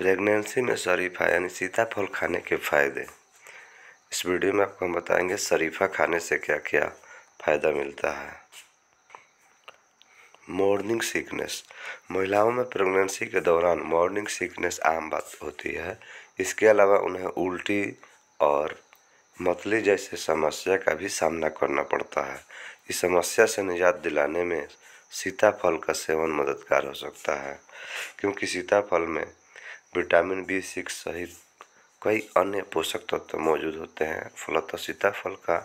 pregnancy में शरीफा यानी सीताफल खाने के फायदे इस वीडियो में आपको हम बताएंगे शरीफा खाने से क्या क्या फ़ायदा मिलता है मॉर्निंग सिकनेस महिलाओं में प्रेगनेंसी के दौरान मॉर्निंग सिकनेस आम बात होती है इसके अलावा उन्हें उल्टी और मतली जैसे समस्या का भी सामना करना पड़ता है इस समस्या से निजात दिलाने में सीताफल का सेवन मददगार हो सकता है क्योंकि सीताफल में विटामिन बी सिक्स सहित कई अन्य पोषक तत्व मौजूद होते हैं फलत सीताफल का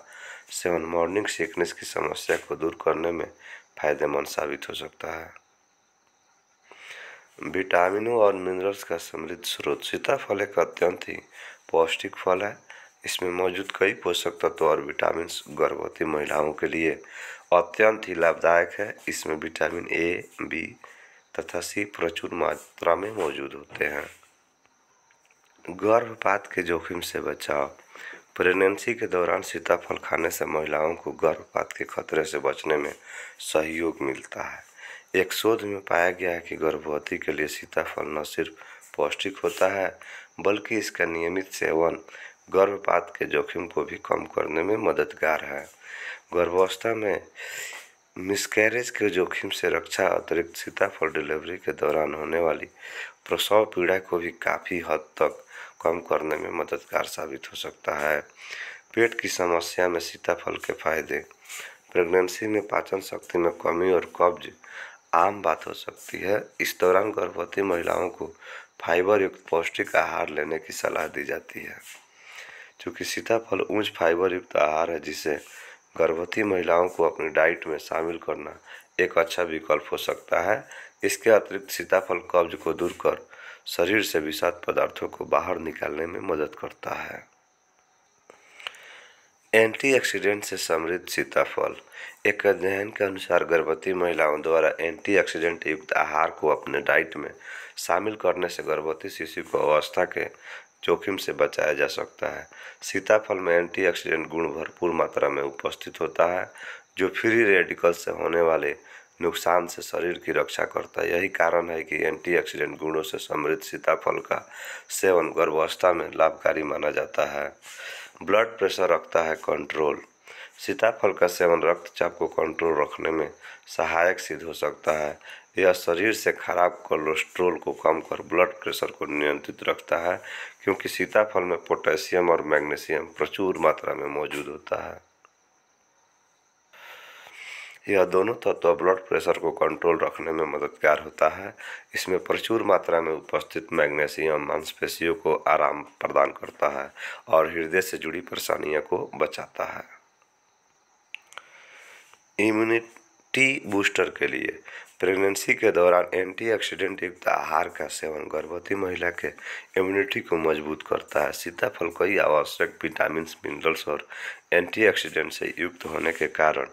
सेवन मॉर्निंग सिकनेस की समस्या को दूर करने में फायदेमंद साबित हो सकता है विटामिनों और मिनरल्स का समृद्ध स्रोत सीताफल एक अत्यंत ही पौष्टिक फल है इसमें मौजूद कई पोषक तत्व और विटामिन गर्भवती महिलाओं के लिए अत्यंत ही लाभदायक है इसमें विटामिन ए बी तथा सी प्रचुर मात्रा में मौजूद होते हैं गर्भपात के जोखिम से बचाव प्रेगनेंसी के दौरान सीताफल खाने से महिलाओं को गर्भपात के खतरे से बचने में सहयोग मिलता है एक शोध में पाया गया है कि गर्भवती के लिए सीताफल न सिर्फ पौष्टिक होता है बल्कि इसका नियमित सेवन गर्भपात के जोखिम को भी कम करने में मददगार है गर्भावस्था में मिसकैरेज के जोखिम से रक्षा अतिरिक्त सीताफल डिलीवरी के दौरान होने वाली प्रसव पीड़ा को भी काफ़ी हद तक कम करने में मददगार साबित हो सकता है पेट की समस्या में सीताफल के फायदे प्रेगनेंसी में पाचन शक्ति में कमी और कब्ज आम बात हो सकती है इस दौरान गर्भवती महिलाओं को फाइबर युक्त पौष्टिक आहार लेने की सलाह दी जाती है क्योंकि सीताफल ऊंच फाइबर युक्त आहार है जिसे गर्भवती महिलाओं को अपनी डाइट में शामिल करना एक अच्छा विकल्प हो सकता है इसके अतिरिक्त सीताफल कब्ज को दूर कर शरीर से विषाद पदार्थों को बाहर निकालने में मदद करता है एंटीऑक्सीडेंट से समृद्ध सीताफल एक अध्ययन के अनुसार गर्भवती महिलाओं द्वारा एंटीऑक्सीडेंट युक्त आहार को अपने डाइट में शामिल करने से गर्भवती शिशु को अवस्था के जोखिम से बचाया जा सकता है सीताफल में एंटीऑक्सीडेंट गुण भरपूर मात्रा में उपस्थित होता है जो फ्री रेडिकल से होने वाले नुकसान से शरीर की रक्षा करता है यही कारण है कि एंटीऑक्सीडेंट गुणों से समृद्ध सीताफल का सेवन गर्भावस्था में लाभकारी माना जाता है ब्लड प्रेशर रखता है कंट्रोल सीताफल का सेवन रक्तचाप को कंट्रोल रखने में सहायक सिद्ध हो सकता है यह शरीर से खराब कोलेस्ट्रोल को कम कर ब्लड प्रेशर को नियंत्रित रखता है क्योंकि सीताफल में पोटेशियम और मैग्नीशियम प्रचुर मात्रा में मौजूद होता है यह दोनों तत्व तो ब्लड प्रेशर को कंट्रोल रखने में मददगार होता है इसमें प्रचुर मात्रा में उपस्थित मैग्नीशियम मांसपेशियों को आराम प्रदान करता है और हृदय से जुड़ी परेशानियों को बचाता है इम्यूनिटी बूस्टर के लिए प्रेगनेंसी के दौरान एंटीऑक्सीडेंट युक्त आहार का सेवन गर्भवती महिला के इम्यूनिटी को मजबूत करता है सीताफल कई आवश्यक विटामिन मिनरल्स और एंटीऑक्सीडेंट से युक्त होने के कारण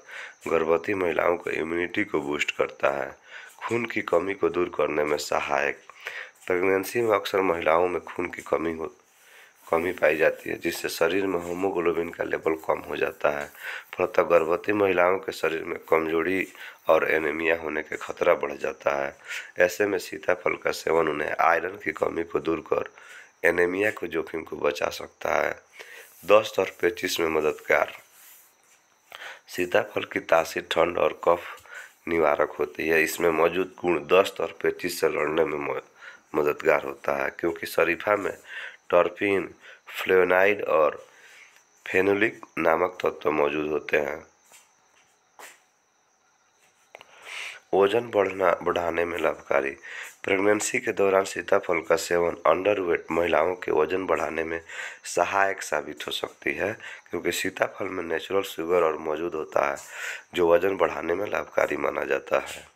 गर्भवती महिलाओं को इम्यूनिटी को बूस्ट करता है खून की कमी को दूर करने में सहायक प्रेगनेंसी में अक्सर महिलाओं में खून की कमी हो कमी पाई जाती है जिससे शरीर में होमोग्लोबिन का लेवल कम हो जाता है फलत गर्भवती महिलाओं के शरीर में कमजोरी और एनीमिया होने के खतरा बढ़ जाता है ऐसे में सीताफल का सेवन उन्हें आयरन की कमी को दूर कर एनीमिया के जोखिम को बचा सकता है दस्त और पेचिस में मददगार सीताफल की तासीर ठंड और कफ निवारक होती है इसमें मौजूद गुण दस्त और पेचिस से लड़ने में मददगार होता है क्योंकि शरीफा में टॉर्फिन फ्लोनाइड और फेनोलिक नामक तत्व मौजूद होते हैं वजन बढ़ना बढ़ाने में लाभकारी प्रेगनेंसी के दौरान सीताफल का सेवन अंडरवेट महिलाओं के वजन बढ़ाने में सहायक साबित हो सकती है क्योंकि सीताफल में नेचुरल शुगर और मौजूद होता है जो वजन बढ़ाने में लाभकारी माना जाता है